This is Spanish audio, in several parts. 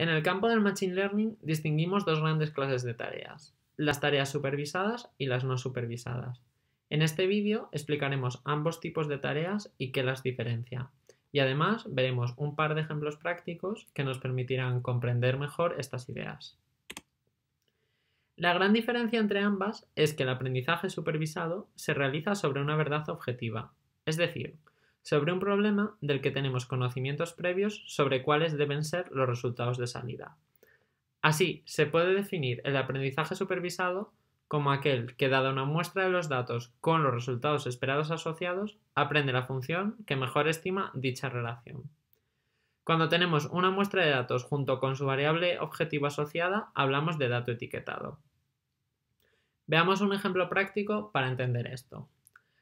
En el campo del Machine Learning distinguimos dos grandes clases de tareas, las tareas supervisadas y las no supervisadas. En este vídeo explicaremos ambos tipos de tareas y qué las diferencia. Y además veremos un par de ejemplos prácticos que nos permitirán comprender mejor estas ideas. La gran diferencia entre ambas es que el aprendizaje supervisado se realiza sobre una verdad objetiva, es decir, sobre un problema del que tenemos conocimientos previos sobre cuáles deben ser los resultados de salida. Así, se puede definir el aprendizaje supervisado como aquel que, dada una muestra de los datos con los resultados esperados asociados, aprende la función que mejor estima dicha relación. Cuando tenemos una muestra de datos junto con su variable objetivo asociada, hablamos de dato etiquetado. Veamos un ejemplo práctico para entender esto.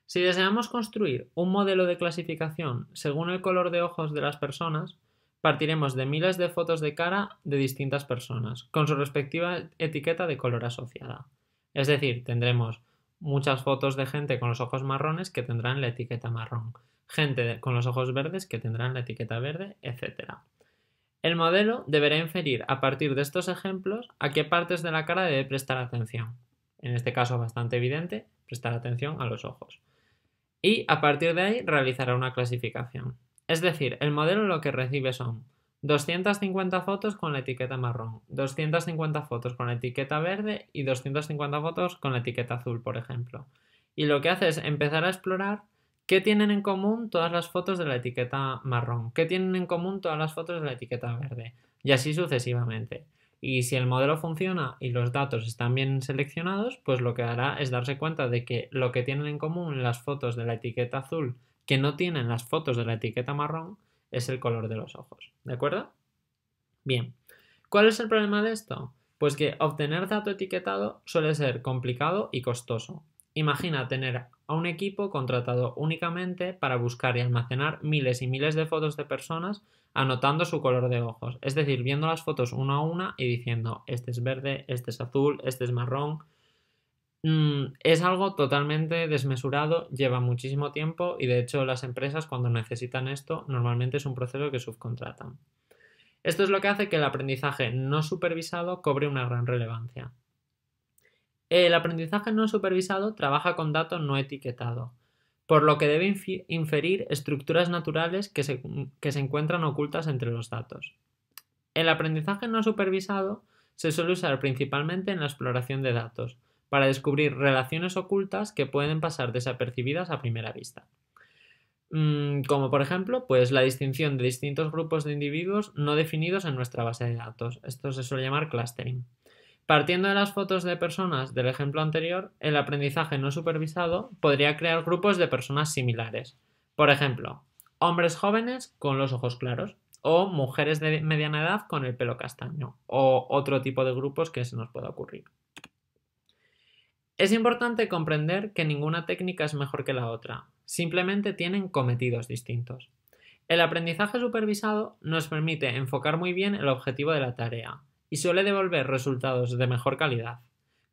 Si deseamos construir un modelo de clasificación según el color de ojos de las personas, partiremos de miles de fotos de cara de distintas personas, con su respectiva etiqueta de color asociada. Es decir, tendremos muchas fotos de gente con los ojos marrones que tendrán la etiqueta marrón, gente con los ojos verdes que tendrán la etiqueta verde, etc. El modelo deberá inferir a partir de estos ejemplos a qué partes de la cara debe prestar atención. En este caso bastante evidente, prestar atención a los ojos y a partir de ahí realizará una clasificación. Es decir, el modelo lo que recibe son 250 fotos con la etiqueta marrón, 250 fotos con la etiqueta verde y 250 fotos con la etiqueta azul, por ejemplo. Y lo que hace es empezar a explorar qué tienen en común todas las fotos de la etiqueta marrón, qué tienen en común todas las fotos de la etiqueta verde, y así sucesivamente. Y si el modelo funciona y los datos están bien seleccionados, pues lo que hará es darse cuenta de que lo que tienen en común las fotos de la etiqueta azul que no tienen las fotos de la etiqueta marrón es el color de los ojos. ¿De acuerdo? Bien. ¿Cuál es el problema de esto? Pues que obtener dato etiquetado suele ser complicado y costoso. Imagina tener a un equipo contratado únicamente para buscar y almacenar miles y miles de fotos de personas anotando su color de ojos, es decir, viendo las fotos una a una y diciendo, este es verde, este es azul, este es marrón. Mm, es algo totalmente desmesurado, lleva muchísimo tiempo y de hecho las empresas cuando necesitan esto normalmente es un proceso que subcontratan. Esto es lo que hace que el aprendizaje no supervisado cobre una gran relevancia. El aprendizaje no supervisado trabaja con datos no etiquetados, por lo que debe inferir estructuras naturales que se, que se encuentran ocultas entre los datos. El aprendizaje no supervisado se suele usar principalmente en la exploración de datos, para descubrir relaciones ocultas que pueden pasar desapercibidas a primera vista. Mm, como por ejemplo, pues la distinción de distintos grupos de individuos no definidos en nuestra base de datos. Esto se suele llamar clustering. Partiendo de las fotos de personas del ejemplo anterior, el aprendizaje no supervisado podría crear grupos de personas similares. Por ejemplo, hombres jóvenes con los ojos claros o mujeres de mediana edad con el pelo castaño o otro tipo de grupos que se nos pueda ocurrir. Es importante comprender que ninguna técnica es mejor que la otra, simplemente tienen cometidos distintos. El aprendizaje supervisado nos permite enfocar muy bien el objetivo de la tarea, y suele devolver resultados de mejor calidad,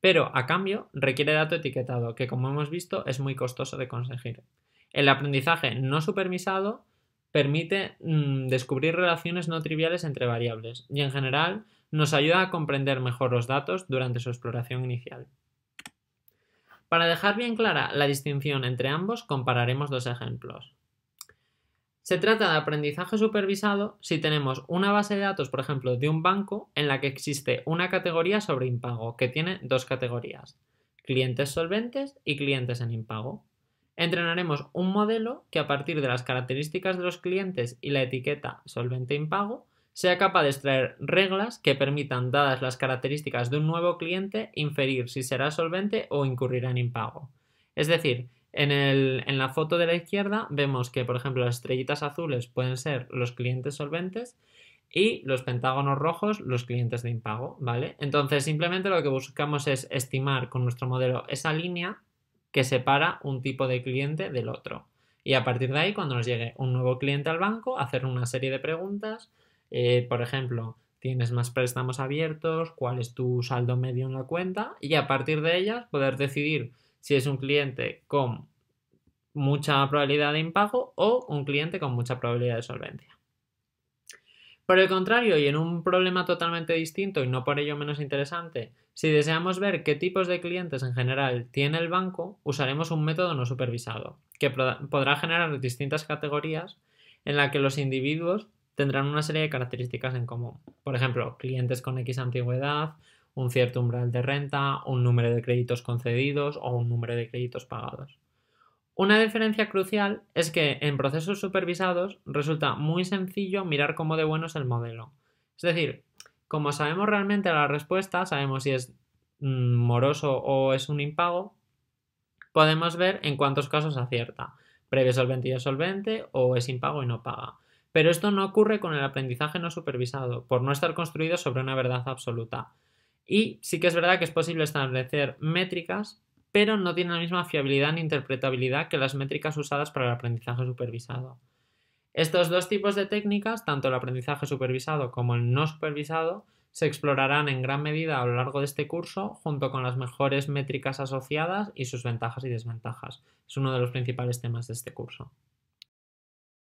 pero a cambio requiere dato etiquetado, que como hemos visto es muy costoso de conseguir. El aprendizaje no supervisado permite mm, descubrir relaciones no triviales entre variables y en general nos ayuda a comprender mejor los datos durante su exploración inicial. Para dejar bien clara la distinción entre ambos, compararemos dos ejemplos. Se trata de aprendizaje supervisado si tenemos una base de datos, por ejemplo, de un banco en la que existe una categoría sobre impago, que tiene dos categorías, clientes solventes y clientes en impago. Entrenaremos un modelo que a partir de las características de los clientes y la etiqueta solvente e impago sea capaz de extraer reglas que permitan, dadas las características de un nuevo cliente, inferir si será solvente o incurrirá en impago. Es decir, en, la foto de la izquierda vemos que, por ejemplo, las estrellitas azules pueden ser los clientes solventes y los pentágonos rojos los clientes de impago, ¿vale? Entonces, simplemente lo que buscamos es estimar con nuestro modelo esa línea que separa un tipo de cliente del otro. Y a partir de ahí, cuando nos llegue un nuevo cliente al banco, hacer una serie de preguntas, eh, por ejemplo, ¿tienes más préstamos abiertos? ¿Cuál es tu saldo medio en la cuenta? Y a partir de ellas poder decidir si es un cliente con mucha probabilidad de impago o un cliente con mucha probabilidad de solvencia. Por el contrario, y en un problema totalmente distinto y no por ello menos interesante, si deseamos ver qué tipos de clientes en general tiene el banco, usaremos un método no supervisado, que podrá generar distintas categorías en las que los individuos tendrán una serie de características en común. Por ejemplo, clientes con X antigüedad un cierto umbral de renta, un número de créditos concedidos o un número de créditos pagados. Una diferencia crucial es que en procesos supervisados resulta muy sencillo mirar cómo de bueno es el modelo. Es decir, como sabemos realmente la respuesta, sabemos si es mm, moroso o es un impago, podemos ver en cuántos casos acierta, previo solvente y solvente o es impago y no paga. Pero esto no ocurre con el aprendizaje no supervisado, por no estar construido sobre una verdad absoluta. Y sí que es verdad que es posible establecer métricas, pero no tiene la misma fiabilidad ni interpretabilidad que las métricas usadas para el aprendizaje supervisado. Estos dos tipos de técnicas, tanto el aprendizaje supervisado como el no supervisado, se explorarán en gran medida a lo largo de este curso junto con las mejores métricas asociadas y sus ventajas y desventajas. Es uno de los principales temas de este curso.